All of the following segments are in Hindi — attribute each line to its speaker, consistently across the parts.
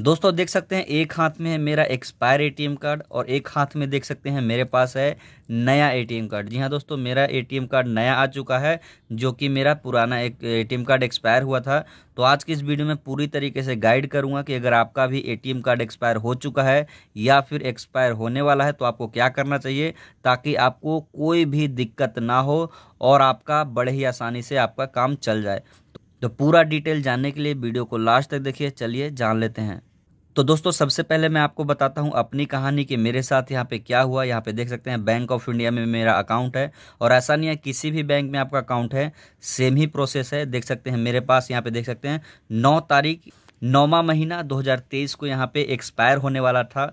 Speaker 1: दोस्तों देख सकते हैं एक हाथ में है मेरा एक्सपायर एटीएम कार्ड और एक हाथ में देख सकते हैं मेरे पास है नया एटीएम कार्ड जी हाँ दोस्तों मेरा एटीएम कार्ड नया आ चुका है जो कि मेरा पुराना एक एटीएम कार्ड एक्सपायर हुआ था तो आज की इस वीडियो में पूरी तरीके से गाइड करूंगा कि अगर आपका भी एटीएम कार्ड एक्सपायर हो चुका है या फिर एक्सपायर होने वाला है तो आपको क्या करना चाहिए ताकि आपको कोई भी दिक्कत ना हो और आपका बड़े ही आसानी से आपका काम चल जाए तो पूरा डिटेल जानने के लिए वीडियो को लास्ट तक देखिए चलिए जान लेते हैं तो दोस्तों सबसे पहले मैं आपको बताता हूँ अपनी कहानी कि मेरे साथ यहाँ पे क्या हुआ यहाँ पे देख सकते हैं बैंक ऑफ इंडिया में मेरा अकाउंट है और ऐसा नहीं है किसी भी बैंक में आपका अकाउंट है सेम ही प्रोसेस है देख सकते हैं मेरे पास यहाँ पे देख सकते हैं नौ तारीख नौवा महीना 2023 को यहाँ पे एक्सपायर होने वाला था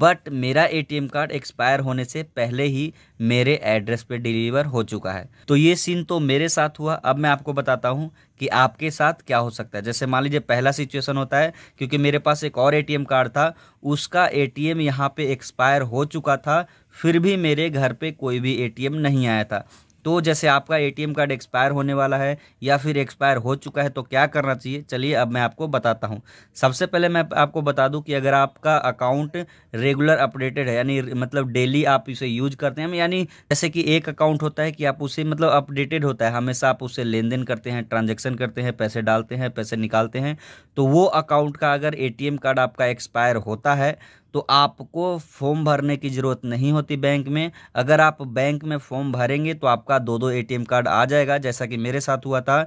Speaker 1: बट मेरा एटीएम कार्ड एक्सपायर होने से पहले ही मेरे एड्रेस पे डिलीवर हो चुका है तो ये सीन तो मेरे साथ हुआ अब मैं आपको बताता हूँ कि आपके साथ क्या हो सकता है जैसे मान लीजिए पहला सिचुएशन होता है क्योंकि मेरे पास एक और एटीएम कार्ड था उसका एटीएम यहाँ पर एक्सपायर हो चुका था फिर भी मेरे घर पर कोई भी ए नहीं आया था तो जैसे आपका एटीएम कार्ड एक्सपायर होने वाला है या फिर एक्सपायर हो चुका है तो क्या करना चाहिए चलिए अब मैं आपको बताता हूँ सबसे पहले मैं आपको बता दूँ कि अगर आपका अकाउंट रेगुलर अपडेटेड है यानी मतलब डेली आप इसे यूज करते हैं यानी जैसे कि एक अकाउंट होता है कि आप उसे मतलब अपडेटेड होता है हमेशा आप उसे लेन देन करते हैं ट्रांजेक्शन करते हैं पैसे डालते हैं पैसे निकालते हैं तो वो अकाउंट का अगर ए कार्ड आपका एक्सपायर होता है तो आपको फॉर्म भरने की ज़रूरत नहीं होती बैंक में अगर आप बैंक में फॉर्म भरेंगे तो आपका दो दो एटीएम कार्ड आ जाएगा जैसा कि मेरे साथ हुआ था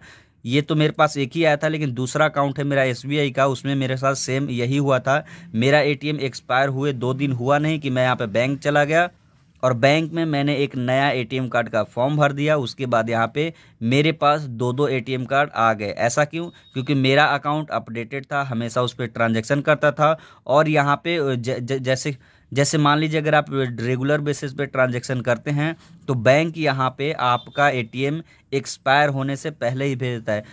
Speaker 1: ये तो मेरे पास एक ही आया था लेकिन दूसरा अकाउंट है मेरा एस का उसमें मेरे साथ सेम यही हुआ था मेरा एटीएम एक्सपायर हुए दो दिन हुआ नहीं कि मैं यहाँ पे बैंक चला गया और बैंक में मैंने एक नया एटीएम कार्ड का फॉर्म भर दिया उसके बाद यहाँ पे मेरे पास दो दो एटीएम कार्ड आ गए ऐसा क्यों क्योंकि मेरा अकाउंट अपडेटेड था हमेशा उस पर ट्रांजेक्शन करता था और यहाँ पे ज, ज, जैसे जैसे मान लीजिए अगर आप रेगुलर बेसिस पे ट्रांजेक्शन करते हैं तो बैंक यहाँ पे आपका एटीएम एक्सपायर होने से पहले ही भेजता है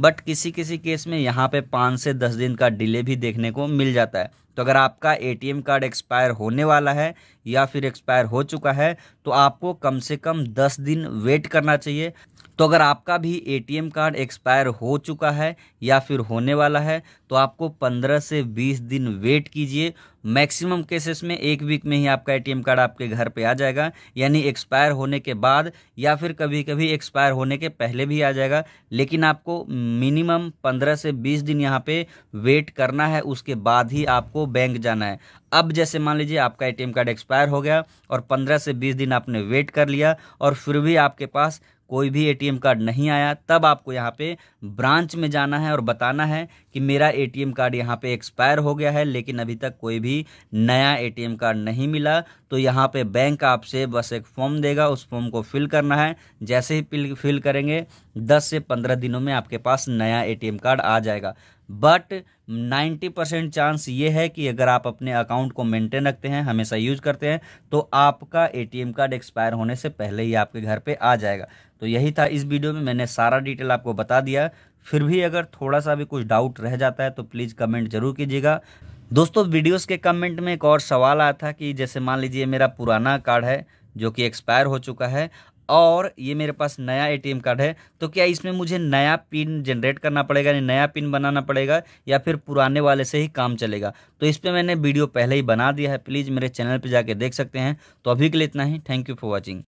Speaker 1: बट किसी किसी केस में यहाँ पे पाँच से दस दिन का डिले भी देखने को मिल जाता है तो अगर आपका एटीएम कार्ड एक्सपायर होने वाला है या फिर एक्सपायर हो चुका है तो आपको कम से कम दस दिन वेट करना चाहिए तो अगर आपका भी एटीएम कार्ड एक्सपायर हो चुका है या फिर होने वाला है तो आपको 15 से 20 दिन वेट कीजिए मैक्सिमम केसेस में एक वीक में ही आपका एटीएम कार्ड आपके घर पे आ जाएगा यानी एक्सपायर होने के बाद या फिर कभी कभी एक्सपायर होने के पहले भी आ जाएगा लेकिन आपको मिनिमम 15 से 20 दिन यहाँ पे वेट करना है उसके बाद ही आपको बैंक जाना है अब जैसे मान लीजिए आपका एटीएम कार्ड एक्सपायर हो गया और 15 से 20 दिन आपने वेट कर लिया और फिर भी आपके पास कोई भी एटीएम कार्ड नहीं आया तब आपको यहाँ पे ब्रांच में जाना है और बताना है कि मेरा एटीएम कार्ड यहाँ पे एक्सपायर हो गया है लेकिन अभी तक कोई भी नया एटीएम कार्ड नहीं मिला तो यहाँ पे बैंक आपसे बस एक फॉर्म देगा उस फॉर्म को फिल करना है जैसे ही फिल करेंगे दस से पंद्रह दिनों में आपके पास नया ए कार्ड आ जाएगा बट 90 परसेंट चांस ये है कि अगर आप अपने अकाउंट को मेंटेन रखते हैं हमेशा यूज करते हैं तो आपका एटीएम कार्ड एक्सपायर होने से पहले ही आपके घर पे आ जाएगा तो यही था इस वीडियो में मैंने सारा डिटेल आपको बता दिया फिर भी अगर थोड़ा सा भी कुछ डाउट रह जाता है तो प्लीज़ कमेंट जरूर कीजिएगा दोस्तों वीडियोज़ के कमेंट में एक और सवाल आया था कि जैसे मान लीजिए मेरा पुराना कार्ड है जो कि एक्सपायर हो चुका है और ये मेरे पास नया एटीएम कार्ड है तो क्या इसमें मुझे नया पिन जनरेट करना पड़ेगा यानी नया पिन बनाना पड़ेगा या फिर पुराने वाले से ही काम चलेगा तो इस पर मैंने वीडियो पहले ही बना दिया है प्लीज़ मेरे चैनल पर जाके देख सकते हैं तो अभी के लिए इतना ही थैंक यू फॉर वॉचिंग